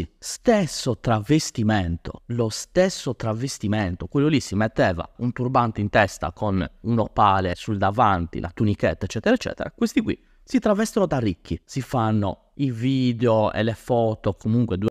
Anzi, stesso travestimento, lo stesso travestimento, quello lì si metteva un turbante in testa con un opale sul davanti, la tunichetta, eccetera, eccetera. Questi qui si travestono da ricchi, si fanno i video e le foto comunque due